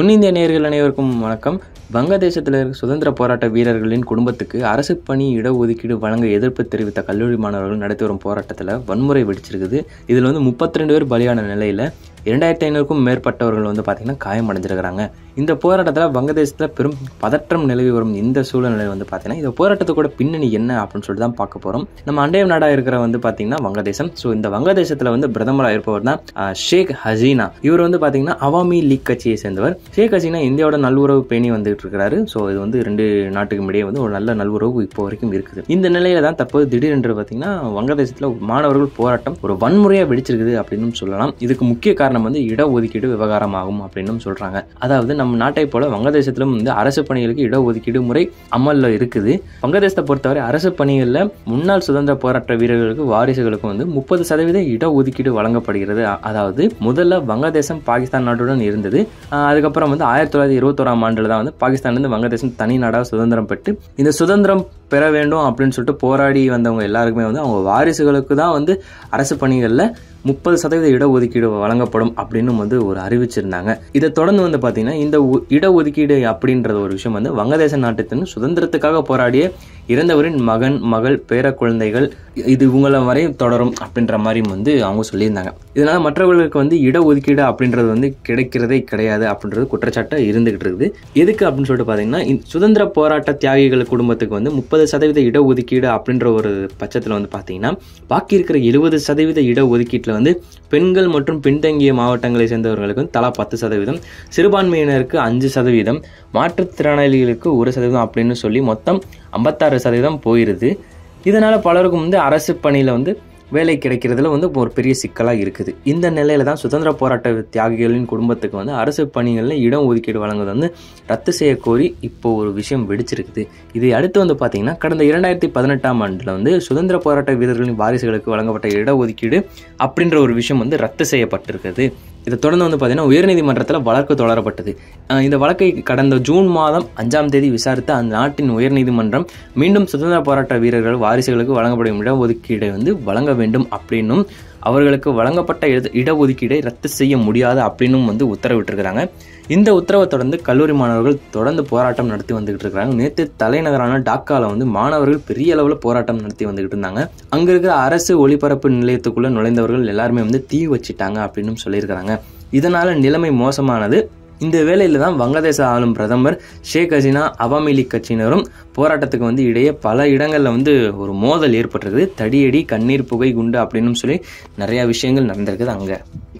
உன்னிந்திய நேர்கள் அனைவருக்கும் வணக்கம் வங்கதேசத்தில் இருக்க சுதந்திர போராட்ட வீரர்களின் குடும்பத்துக்கு அரசு பணி இடஒதுக்கீடு வழங்க எதிர்ப்பு தெரிவித்த கல்லூரி மாணவர்கள் நடத்தி வரும் போராட்டத்தில் வன்முறை வெடிச்சிருக்குது இதில் வந்து முப்பத்தி ரெண்டு பேர் பலியான நிலையில் இரண்டாயிரத்தி ஐநூறுக்கும் மேற்பட்டவர்கள் வந்து பார்த்திங்கன்னா காயமடைஞ்சிருக்கிறாங்க இந்த போராட்டத்தில் வங்கதேசத்தில் பெரும் பதற்றம் நிலவி வரும் இந்த சூழ்நிலை வந்து பார்த்திங்கன்னா இந்த போராட்டத்துக்கூட பின்னணி என்ன அப்படின்னு சொல்லிட்டு தான் பார்க்க போகிறோம் நம்ம அண்டைய நாடாக இருக்கிற வந்து பார்த்திங்கன்னா வங்கதேசம் ஸோ இந்த வங்கதேசத்தில் வந்து பிரதமராக இருப்பவர் தான் ஷேக் ஹசீனா இவர் வந்து பார்த்திங்கன்னா அவாமி லீக் கட்சியை சேர்ந்தவர் ஷேக் ஹசீனா இந்தியாவோட நல்லுறவு பேணி வந்துகிட்டு இருக்கிறாரு ஸோ இது வந்து ரெண்டு நாட்டுக்கும் இடையே வந்து ஒரு நல்ல நல்லுறவு இப்போ வரைக்கும் இருக்குது இந்த நிலையில தான் தற்போது திடீரென்று பார்த்தீங்கன்னா வங்கதேசத்தில் மாணவர்கள் போராட்டம் ஒரு வன்முறையாக வெடிச்சிருக்குது அப்படின்னு சொல்லலாம் இதுக்கு முக்கிய காரணம் காரணம் வந்து இடஒதுக்கீடு விவகாரம் ஆகும் அப்படின்னு சொல்கிறாங்க அதாவது நம்ம நாட்டை போல வங்கதேசத்திலும் வந்து அரசு பணிகளுக்கு இடஒதுக்கீடு முறை அமல்ல இருக்குது வங்கதேசத்தை பொறுத்தவரை அரசு பணிகளில் முன்னாள் சுதந்திர போராட்ட வீரர்களுக்கு வாரிசுகளுக்கும் வந்து முப்பது சதவீத இடஒதுக்கீடு வழங்கப்படுகிறது அதாவது முதல்ல வங்கதேசம் பாகிஸ்தான் நாட்டுடன் இருந்தது அதுக்கப்புறம் வந்து ஆயிரத்தி தொள்ளாயிரத்தி இருபத்தோராம் ஆண்டுல தான் வந்து பாகிஸ்தான்லேருந்து வங்கதேசம் தனி நாடாக சுதந்திரம் பெற்று இந்த சுதந்திரம் பெற வேண்டும் அப்படின்னு சொல்லிட்டு போராடி வந்தவங்க எல்லாருக்குமே வந்து அவங்க வாரிசுகளுக்கு தான் வந்து அரசு பணிகளில் முப்பது சதவீத இடஒதுக்கீடு வழங்கப்படும் செயல்படும் அப்படின்னு வந்து ஒரு அறிவிச்சிருந்தாங்க இதை தொடர்ந்து வந்து பார்த்தீங்கன்னா இந்த இடஒதுக்கீடு அப்படின்றது ஒரு விஷயம் வந்து வங்கதேச நாட்டத்தின் சுதந்திரத்துக்காக போராடிய இறந்தவரின் மகன் மகள் பேர குழந்தைகள் இது இவங்கள வரை தொடரும் அப்படின்ற மாதிரி வந்து அவங்க சொல்லியிருந்தாங்க இதனால் மற்றவர்களுக்கு வந்து இடஒதுக்கீடு அப்படின்றது வந்து கிடைக்கிறதே கிடையாது அப்படின்றது குற்றச்சாட்டை இருந்துகிட்டு இருக்குது எதுக்கு அப்படின்னு சொல்லிட்டு பார்த்தீங்கன்னா சுதந்திர போராட்ட தியாகிகள் குடும்பத்துக்கு வந்து முப்பது சதவீத இடஒதுக்கீடு அப்படின்ற ஒரு பட்சத்தில் வந்து பார்த்தீங்கன்னா பாக்கி இருக்கிற எழுபது சதவீத இடஒதுக்கீட்டில் வந்து பெண்கள் மற்றும் பின்தங்கிய மாவட்டங்களை சேர்ந்தவர்களுக்கு தலா பத்து சதவீதம் சிறுபான்மையினருக்கு அஞ்சு சதவீதம் மாற்றுத்திறனாளிகளுக்கு ஒரு சதவீதம் அப்படின்னு சொல்லி மொத்தம் ஐம்பத்தாறு சதவீதம் போயிடுது இதனால் பலருக்கும் வந்து அரசு பணியில் வந்து வேலை கிடைக்கிறதுல வந்து இப்போ ஒரு பெரிய சிக்கலாக இருக்குது இந்த நிலையில தான் சுதந்திர போராட்ட தியாகிகளின் குடும்பத்துக்கு வந்து அரசு பணிகளில் இடம் ஒதுக்கீடு வழங்குவது வந்து ரத்து செய்ய கோரி இப்போ ஒரு விஷயம் வெடிச்சிருக்குது இது அடுத்து வந்து பார்த்தீங்கன்னா கடந்த இரண்டாயிரத்தி பதினெட்டாம் ஆண்டில் வந்து சுதந்திர போராட்ட வீரர்களின் வாரிசுகளுக்கு வழங்கப்பட்ட இடஒதுக்கீடு அப்படின்ற ஒரு விஷயம் வந்து ரத்து செய்யப்பட்டிருக்குது இதை தொடர்ந்து வந்து பார்த்தீங்கன்னா உயர்நீதிமன்றத்தில் வழக்கு தொடரப்பட்டது இந்த வழக்கை கடந்த ஜூன் மாதம் அஞ்சாம் தேதி விசாரித்த அந்த நாட்டின் உயர்நீதிமன்றம் மீண்டும் சுதந்திர போராட்ட வீரர்கள் வாரிசுகளுக்கு வழங்கப்படும் இடஒதுக்கீடை வந்து வழங்க வேண்டும் அப்படின்னும் அவர்களுக்கு வழங்கப்பட்ட இடஒதுக்கீடை ரத்து செய்ய முடியாது அப்படின்னும் வந்து உத்தரவிட்டிருக்கிறாங்க இந்த உத்தரவை தொடர்ந்து கல்லூரி மாணவர்கள் தொடர்ந்து போராட்டம் நடத்தி வந்துகிட்டு இருக்கிறாங்க நேற்று தலைநகரான டாக்காவில் வந்து மாணவர்கள் பெரிய அளவில் போராட்டம் நடத்தி வந்துகிட்டு இருந்தாங்க அங்கே இருக்கிற அரசு ஒளிபரப்பு நிலையத்துக்குள்ளே நுழைந்தவர்கள் எல்லாருமே வந்து தீ வச்சிட்டாங்க அப்படின்னு சொல்லியிருக்கிறாங்க இதனால் நிலைமை மோசமானது இந்த வேலையில் தான் வங்கதேச ஆளும் பிரதமர் ஷேக் ஹசீனா அவாமி லீக் கட்சியினரும் போராட்டத்துக்கு வந்து இடையே பல இடங்களில் வந்து ஒரு மோதல் ஏற்பட்டிருக்குது தடியடி கண்ணீர் புகை குண்டு அப்படின்னு சொல்லி நிறையா விஷயங்கள் நடந்திருக்குது அங்கே